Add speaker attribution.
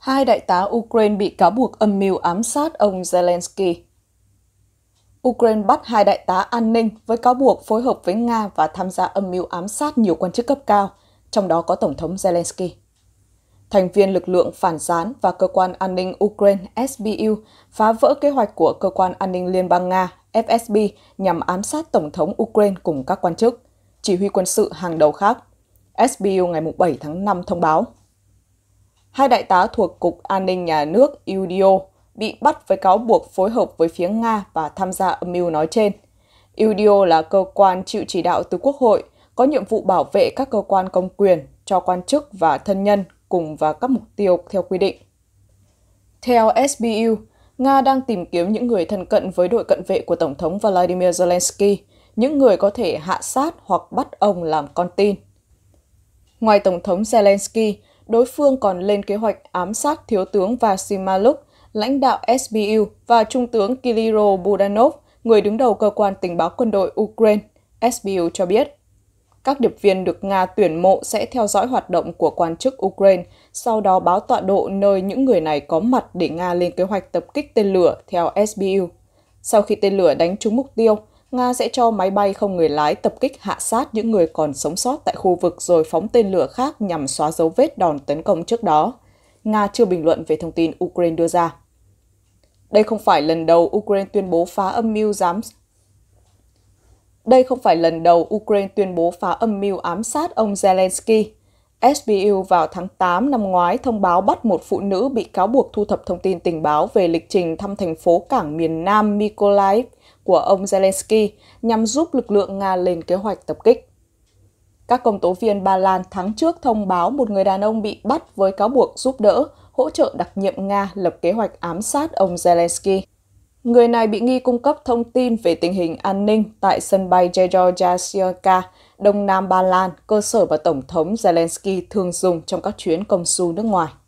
Speaker 1: hai đại tá Ukraine bị cáo buộc âm mưu ám sát ông Zelensky. Ukraine bắt hai đại tá an ninh với cáo buộc phối hợp với Nga và tham gia âm mưu ám sát nhiều quan chức cấp cao, trong đó có Tổng thống Zelensky. Thành viên lực lượng phản gián và cơ quan an ninh Ukraine SBU phá vỡ kế hoạch của cơ quan an ninh Liên bang Nga FSB nhằm ám sát Tổng thống Ukraine cùng các quan chức, chỉ huy quân sự hàng đầu khác. SBU ngày 7 tháng 5 thông báo hai đại tá thuộc Cục An ninh Nhà nước UDO bị bắt với cáo buộc phối hợp với phía Nga và tham gia âm mưu nói trên. UDO là cơ quan chịu chỉ đạo từ Quốc hội, có nhiệm vụ bảo vệ các cơ quan công quyền cho quan chức và thân nhân cùng và các mục tiêu theo quy định. Theo SBU, Nga đang tìm kiếm những người thân cận với đội cận vệ của Tổng thống Vladimir Zelensky, những người có thể hạ sát hoặc bắt ông làm con tin. Ngoài Tổng thống Zelensky, đối phương còn lên kế hoạch ám sát Thiếu tướng Vasim Maluk, lãnh đạo SBU và Trung tướng Kiliro Budanov, người đứng đầu cơ quan tình báo quân đội Ukraine, SBU cho biết. Các điệp viên được Nga tuyển mộ sẽ theo dõi hoạt động của quan chức Ukraine, sau đó báo tọa độ nơi những người này có mặt để Nga lên kế hoạch tập kích tên lửa theo SBU. Sau khi tên lửa đánh trúng mục tiêu, Nga sẽ cho máy bay không người lái tập kích hạ sát những người còn sống sót tại khu vực rồi phóng tên lửa khác nhằm xóa dấu vết đòn tấn công trước đó. Nga chưa bình luận về thông tin Ukraine đưa ra. Đây không phải lần đầu Ukraine tuyên bố phá âm mưu giám đây không phải lần đầu Ukraine tuyên bố phá âm mưu ám sát ông Zelensky. SBU vào tháng 8 năm ngoái thông báo bắt một phụ nữ bị cáo buộc thu thập thông tin tình báo về lịch trình thăm thành phố cảng miền Nam Mykolaiv của ông Zelensky nhằm giúp lực lượng Nga lên kế hoạch tập kích. Các công tố viên Ba Lan tháng trước thông báo một người đàn ông bị bắt với cáo buộc giúp đỡ, hỗ trợ đặc nhiệm Nga lập kế hoạch ám sát ông Zelensky. Người này bị nghi cung cấp thông tin về tình hình an ninh tại sân bay Jagiellonka, Đông Nam Ba Lan, cơ sở và Tổng thống Zelensky thường dùng trong các chuyến công du nước ngoài.